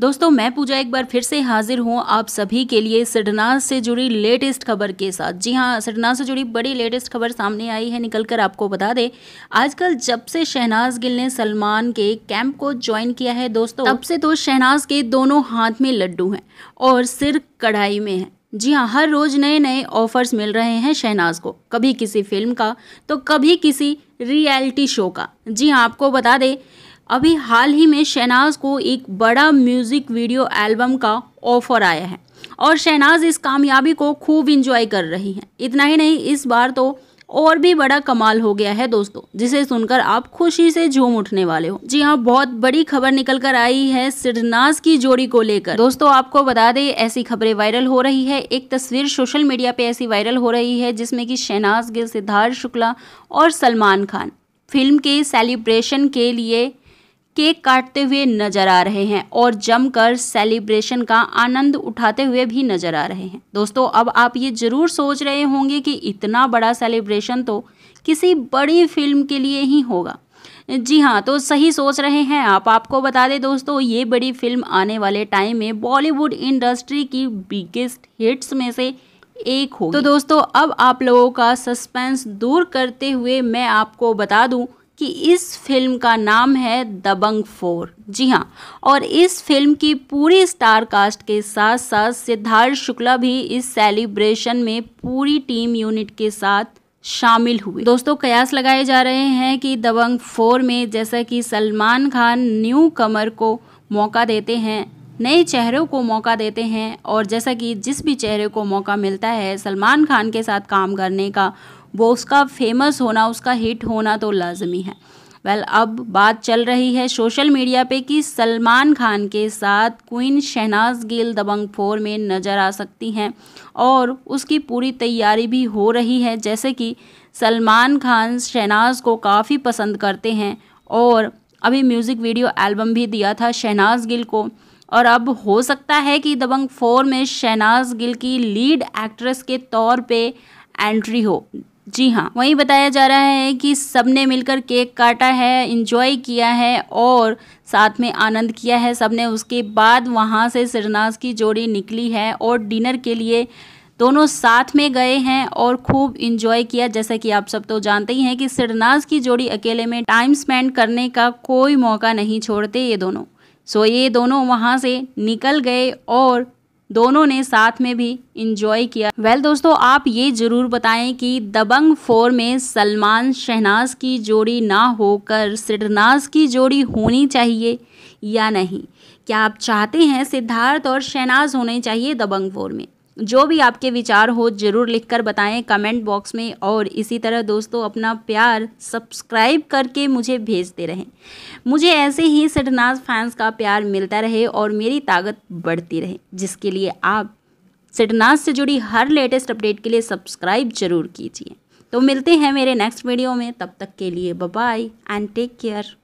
दोस्तों मैं पूजा एक बार फिर से हाजिर हूँ आप सभी के लिए सिडनाज से जुड़ी लेटेस्ट खबर के साथ जी हाँ सिडनाज से जुड़ी बड़ी लेटेस्ट खबर सामने आई है निकल कर आपको बता दें आजकल जब से शहनाज गिल ने सलमान के कैंप को ज्वाइन किया है दोस्तों तब से तो शहनाज के दोनों हाथ में लड्डू हैं और सिर कढ़ाई में है जी हाँ हर रोज़ नए नए ऑफर्स मिल रहे हैं शहनाज को कभी किसी फिल्म का तो कभी किसी रियलिटी शो का जी हाँ आपको बता दें अभी हाल ही में शहनाज को एक बड़ा म्यूज़िक वीडियो एल्बम का ऑफर आया है और शहनाज इस कामयाबी को खूब इंजॉय कर रही हैं इतना ही नहीं इस बार तो और भी बड़ा कमाल हो गया है दोस्तों जिसे सुनकर आप खुशी से झूम उठने वाले हो जी हाँ बहुत बड़ी खबर निकल कर आई है सिरनाज की जोड़ी को लेकर दोस्तों आपको बता दें ऐसी खबरें वायरल हो रही है एक तस्वीर सोशल मीडिया पे ऐसी वायरल हो रही है जिसमें कि शहनाज गिल सिद्धार्थ शुक्ला और सलमान खान फिल्म के सेलिब्रेशन के लिए केक काटते हुए नजर आ रहे हैं और जमकर सेलिब्रेशन का आनंद उठाते हुए भी नजर आ रहे हैं दोस्तों अब आप ये जरूर सोच रहे होंगे कि इतना बड़ा सेलिब्रेशन तो किसी बड़ी फिल्म के लिए ही होगा जी हाँ तो सही सोच रहे हैं आप आपको बता दें दोस्तों ये बड़ी फिल्म आने वाले टाइम में बॉलीवुड इंडस्ट्री की बिगेस्ट हिट्स में से एक होगी तो दोस्तों अब आप लोगों का सस्पेंस दूर करते हुए मैं आपको बता दूं कि इस फिल्म का नाम है दबंग फोर जी हाँ और इस फिल्म की पूरी स्टार कास्ट के साथ साथ सिद्धार्थ शुक्ला भी इस सेलिब्रेशन में पूरी टीम यूनिट के साथ शामिल हुए दोस्तों कयास लगाए जा रहे हैं कि दबंग फोर में जैसा कि सलमान खान न्यू कमर को मौका देते हैं नए चेहरों को मौका देते हैं और जैसा कि जिस भी चेहरे को मौका मिलता है सलमान खान के साथ काम करने का वो उसका फेमस होना उसका हिट होना तो लाजमी है वेल well, अब बात चल रही है सोशल मीडिया पे कि सलमान खान के साथ क्वीन शहनाज गिल दबंग फोर में नज़र आ सकती हैं और उसकी पूरी तैयारी भी हो रही है जैसे कि सलमान खान शहनाज को काफ़ी पसंद करते हैं और अभी म्यूज़िक वीडियो एल्बम भी दिया था शहनाज गिल को और अब हो सकता है कि दबंग फोर में शहनाज गिल की लीड एक्ट्रेस के तौर पर एंट्री हो जी हाँ वहीं बताया जा रहा है कि सबने मिलकर केक काटा है इंजॉय किया है और साथ में आनंद किया है सबने उसके बाद वहाँ से सिरनाज की जोड़ी निकली है और डिनर के लिए दोनों साथ में गए हैं और खूब इंजॉय किया जैसा कि आप सब तो जानते ही हैं कि सिरनाज की जोड़ी अकेले में टाइम स्पेंड करने का कोई मौका नहीं छोड़ते ये दोनों सो ये दोनों वहाँ से निकल गए और दोनों ने साथ में भी इंजॉय किया वेल well, दोस्तों आप ये ज़रूर बताएं कि दबंग फोर में सलमान शहनाज की जोड़ी ना होकर सिडनाज की जोड़ी होनी चाहिए या नहीं क्या आप चाहते हैं सिद्धार्थ और शहनाज होने चाहिए दबंग फोर में जो भी आपके विचार हो ज़रूर लिखकर बताएं कमेंट बॉक्स में और इसी तरह दोस्तों अपना प्यार सब्सक्राइब करके मुझे भेजते रहें मुझे ऐसे ही सिडनाज फैंस का प्यार मिलता रहे और मेरी ताकत बढ़ती रहे जिसके लिए आप सिडनाज से जुड़ी हर लेटेस्ट अपडेट के लिए सब्सक्राइब जरूर कीजिए तो मिलते हैं मेरे नेक्स्ट वीडियो में तब तक के लिए बाय एंड टेक केयर